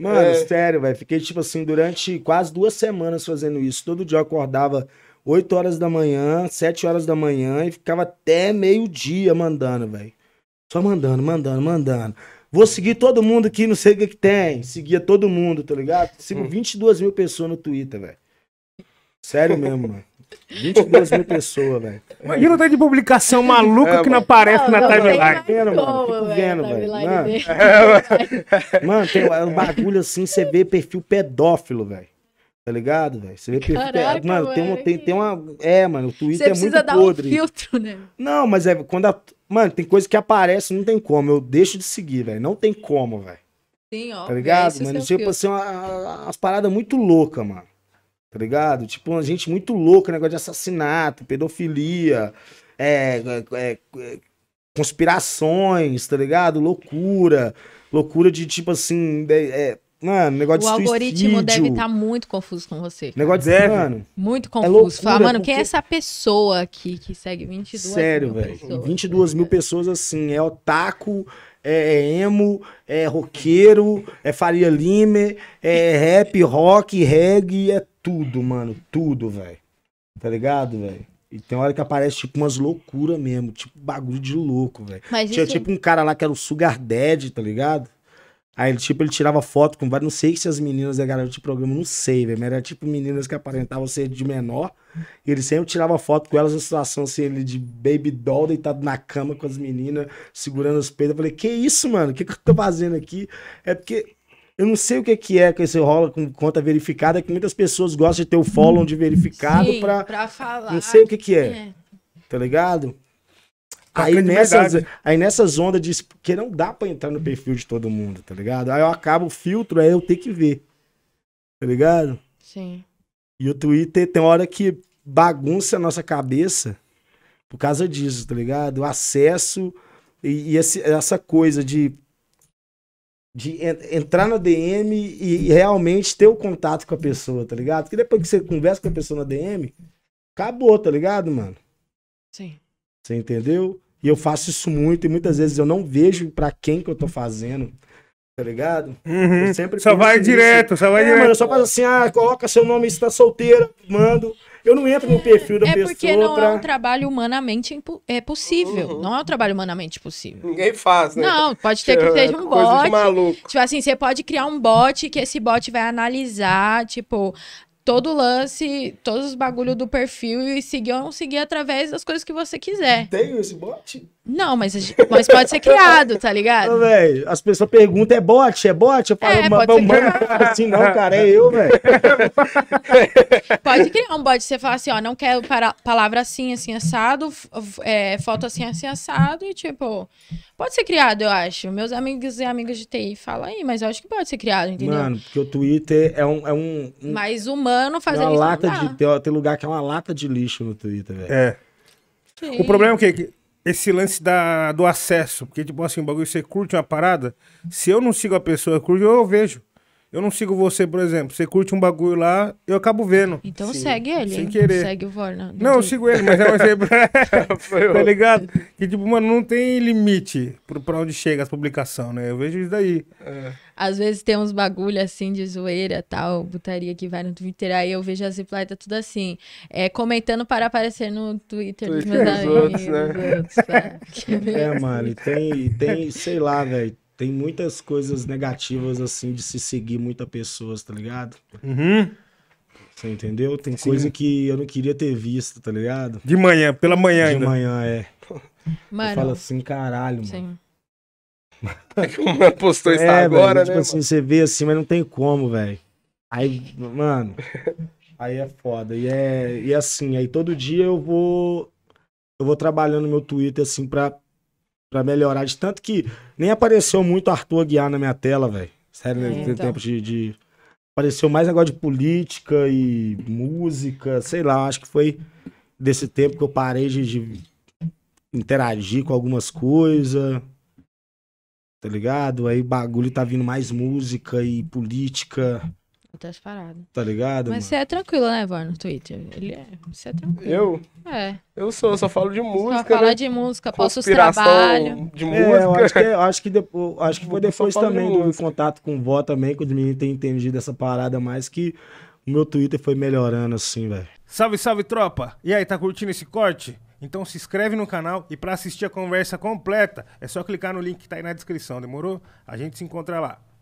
Mano, é... sério, velho. Fiquei, tipo assim, durante quase duas semanas fazendo isso. Todo dia eu acordava 8 horas da manhã, 7 horas da manhã e ficava até meio-dia mandando, velho. Só mandando, mandando, mandando. Vou seguir todo mundo aqui, não sei o que, que tem. Seguia todo mundo, tá ligado? Sigo hum. 22 mil pessoas no Twitter, velho. Sério mesmo, mano. 22 mil pessoas, velho. Imagina o tanto de publicação maluca é, que não aparece não, na timeline. Vendo, mano. Fico vendo, velho. Mano, mano, tem é um bagulho assim, você vê perfil pedófilo, velho. Tá ligado, velho? Você vê perfil pedófilo. Mano, tem, uma, tem, tem uma. É, mano, o Twitter é muito dar podre. Um filtro, né? Não, mas é quando a. Mano, tem coisa que aparece, não tem como. Eu deixo de seguir, velho. Não tem como, velho. Sim, ó. Tá ligado? Mano, tipo ia assim, é uma, é as paradas muito loucas, mano tá ligado? Tipo, uma gente muito louca, negócio de assassinato, pedofilia, é, é, é, é, conspirações, tá ligado? Loucura, loucura de tipo assim, é, Mano, negócio o de algoritmo deve estar tá muito confuso com você. Negócio de deve. Mano, muito é confuso. É loucura, Fala, mano, porque... quem é essa pessoa aqui que segue 22 Sério, mil velho. pessoas? 22 mil pessoas assim. É otaku, é, é emo, é roqueiro, é Faria Lima, é rap, rock, reggae, é tudo, mano, tudo, velho. Tá ligado, velho? E tem hora que aparece, tipo, umas loucuras mesmo, tipo, bagulho de louco, velho. Tinha, isso... tipo, um cara lá que era o Sugar Daddy, tá ligado? Aí, tipo, ele tirava foto com não sei se as meninas da garota de programa, não sei, velho, mas era, tipo, meninas que aparentavam ser de menor, e ele sempre tirava foto com elas na situação, assim, ele de baby doll deitado na cama com as meninas, segurando os peitos. Eu falei, que isso, mano? O que que eu tô fazendo aqui? É porque eu não sei o que é que é que você rola com conta verificada, que muitas pessoas gostam de ter o follow de verificado para falar. Não sei o que que é. é. Tá ligado? Aí nessas, aí nessas ondas de que não dá para entrar no perfil de todo mundo, tá ligado? Aí eu acabo o filtro, aí é eu tenho que ver. Tá ligado? Sim. E o Twitter tem hora que bagunça a nossa cabeça por causa disso, tá ligado? O acesso e, e esse, essa coisa de de entrar na DM e realmente ter o contato com a pessoa, tá ligado? Porque depois que você conversa com a pessoa na DM, acabou, tá ligado, mano? Sim. Você entendeu? E eu faço isso muito e muitas vezes eu não vejo para quem que eu tô fazendo. Tá ligado? Uhum. Eu sempre só vai direto, só vai é, direto. Mano, eu só faço assim, ah, coloca seu nome se tá solteira, mando. Eu não entro no perfil da é pessoa. É porque não pra... é um trabalho humanamente impo... é possível. Uhum. Não é um trabalho humanamente possível. Ninguém faz, né? Não, pode ter que é, seja um coisa bot. De maluco. Tipo assim, você pode criar um bot que esse bot vai analisar, tipo, todo lance, todos os bagulho do perfil e seguir ou não seguir através das coisas que você quiser. Tem esse bot? Não, mas, mas pode ser criado, tá ligado? véio, as pessoas perguntam, é bot? É bot? Eu falo, é, mano, é não assim não, cara, é eu, velho. Pode criar um bot, você fala assim, ó, não quero para, palavra assim, assim, assado, é, foto assim, assim, assado, e tipo, pode ser criado, eu acho. Meus amigos e amigas de TI falam aí, mas eu acho que pode ser criado, entendeu? Mano, porque o Twitter é um... É um, um Mais humano fazer é uma isso lata de, tem, tem lugar que é uma lata de lixo no Twitter, velho. É. O problema é que esse lance da, do acesso. Porque, tipo assim, o bagulho, você curte uma parada. Se eu não sigo a pessoa, eu curto, eu vejo. Eu não sigo você, por exemplo. Você curte um bagulho lá, eu acabo vendo. Então Sim. segue ele. Sem querer. Segue o Vorna. Não, eu sigo ele, mas é mais exemplo. tá ligado? Que, tipo, mano, não tem limite pra onde chega as publicações, né? Eu vejo isso daí. É. Às vezes tem uns bagulho assim de zoeira tal, butaria que vai no Twitter. Aí eu vejo as replies, tá tudo assim. É, comentando para aparecer no Twitter, Twitter dos meus amigos. Outros, né? outros, é. é, mano, e tem, tem, sei lá, velho tem muitas coisas negativas, assim, de se seguir muita pessoas, tá ligado? Uhum. Você entendeu? Tem Sim. coisa que eu não queria ter visto, tá ligado? De manhã, pela manhã de ainda. De manhã, é. Mano. Eu falo assim, caralho, Sim. mano. Como postou isso é, agora, véio, né? Tipo assim, mano? assim, você vê assim, mas não tem como, velho. Aí, mano, aí é foda. E é e é assim, aí todo dia eu vou eu vou trabalhando meu Twitter assim para para melhorar de tanto que nem apareceu muito Arthur Aguiar na minha tela, velho. Sério, é, né, então. tempo de, de, Apareceu mais negócio de política e música, sei lá, acho que foi desse tempo que eu parei de, de interagir com algumas coisas. Tá ligado? Aí bagulho tá vindo mais música e política paradas. Tá ligado? Mas mano? você é tranquilo, né, Vó, no Twitter? Ele é. Você é tranquilo. Eu? É. Eu sou, eu só falo de música. Só falar né? de música, posso os trabalhos. De é, música. É, eu acho que, eu acho que, depois, acho que foi depois também de do contato com vó também, que os meninos têm entendido essa parada mais, que o meu Twitter foi melhorando assim, velho. Salve, salve, tropa! E aí, tá curtindo esse corte? Então se inscreve no canal e para assistir a conversa completa é só clicar no link que tá aí na descrição, demorou? A gente se encontra lá.